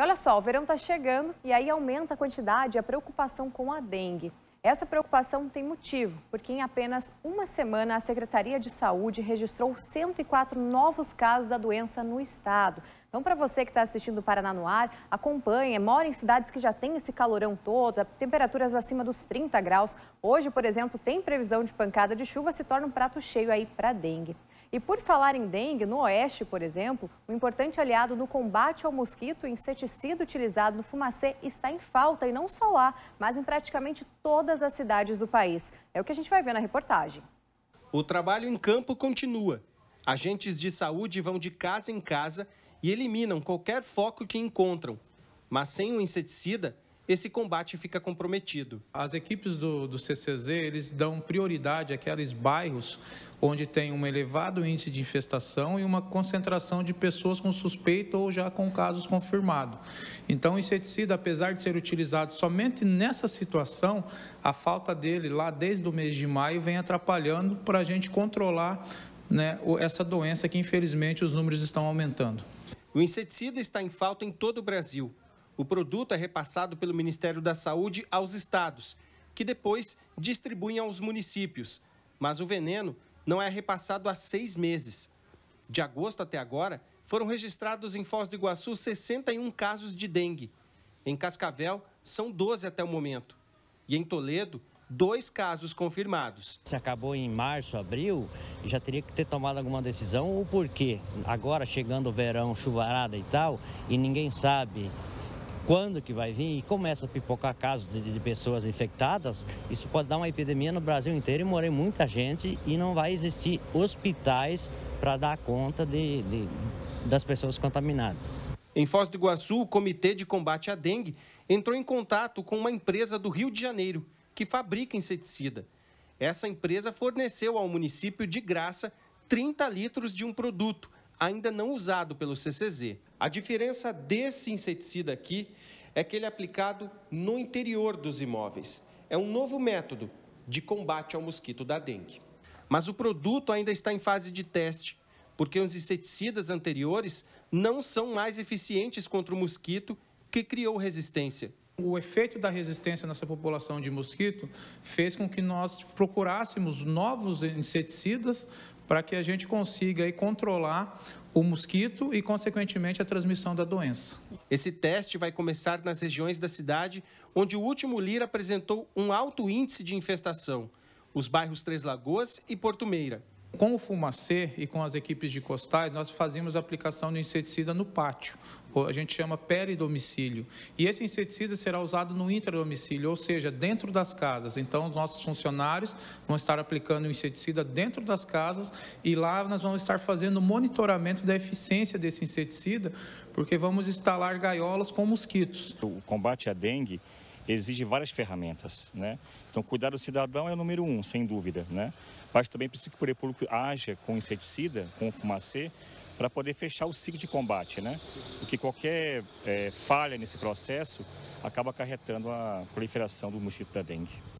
E olha só, o verão está chegando e aí aumenta a quantidade e a preocupação com a dengue. Essa preocupação tem motivo, porque em apenas uma semana a Secretaria de Saúde registrou 104 novos casos da doença no estado. Então, para você que está assistindo o Paraná no Ar, acompanhe, mora em cidades que já tem esse calorão todo, temperaturas acima dos 30 graus. Hoje, por exemplo, tem previsão de pancada de chuva, se torna um prato cheio aí para dengue. E por falar em dengue, no Oeste, por exemplo, um importante aliado no combate ao mosquito, o inseticida utilizado no fumacê, está em falta, e não só lá, mas em praticamente todas as cidades do país. É o que a gente vai ver na reportagem. O trabalho em campo continua. Agentes de saúde vão de casa em casa e eliminam qualquer foco que encontram. Mas sem o inseticida, esse combate fica comprometido. As equipes do, do CCZ eles dão prioridade àqueles bairros onde tem um elevado índice de infestação e uma concentração de pessoas com suspeito ou já com casos confirmados. Então, o inseticida, apesar de ser utilizado somente nessa situação, a falta dele lá desde o mês de maio vem atrapalhando para a gente controlar né, essa doença que, infelizmente, os números estão aumentando. O inseticida está em falta em todo o Brasil. O produto é repassado pelo Ministério da Saúde aos estados, que depois distribuem aos municípios. Mas o veneno não é repassado há seis meses. De agosto até agora, foram registrados em Foz do Iguaçu 61 casos de dengue. Em Cascavel, são 12 até o momento. E em Toledo, dois casos confirmados. Se acabou em março, abril, já teria que ter tomado alguma decisão ou porquê? Agora chegando o verão, chuvarada e tal, e ninguém sabe quando que vai vir e começa é a pipocar casos de, de, pessoas infectadas, isso pode dar uma epidemia no Brasil inteiro e morrer muita gente e não vai existir hospitais para dar conta de, de, das pessoas contaminadas. Em Foz do Iguaçu, o Comitê de Combate à Dengue entrou em contato com uma empresa do Rio de Janeiro que fabrica inseticida. Essa empresa forneceu ao município de graça 30 litros de um produto ainda não usado pelo CCZ. A diferença desse inseticida aqui é que ele é aplicado no interior dos imóveis. É um novo método de combate ao mosquito da dengue. Mas o produto ainda está em fase de teste, porque os inseticidas anteriores não são mais eficientes contra o mosquito que criou resistência o efeito da resistência nessa população de mosquito fez com que nós procurássemos novos inseticidas para que a gente consiga aí, controlar o mosquito e, consequentemente, a transmissão da doença. Esse teste vai começar nas regiões da cidade onde o último LIR apresentou um alto índice de infestação, os bairros Três Lagoas e Porto Meira com o Fumacê e com as equipes de costais, nós fazíamos aplicação do inseticida no pátio, a gente chama peridomicílio. E esse inseticida será usado no intradomicílio, ou seja, dentro das casas. Então, nossos funcionários vão estar aplicando o inseticida dentro das casas e lá nós vamos estar fazendo monitoramento da eficiência desse inseticida, porque vamos instalar gaiolas com mosquitos. O combate à dengue exige várias ferramentas, né? Então, cuidar do cidadão é o número um, sem dúvida, né? Mas também precisa que o poder público haja com inseticida, com fumacê, para poder fechar o ciclo de combate, né? Porque qualquer é, falha nesse processo acaba acarretando a proliferação do mosquito da dengue.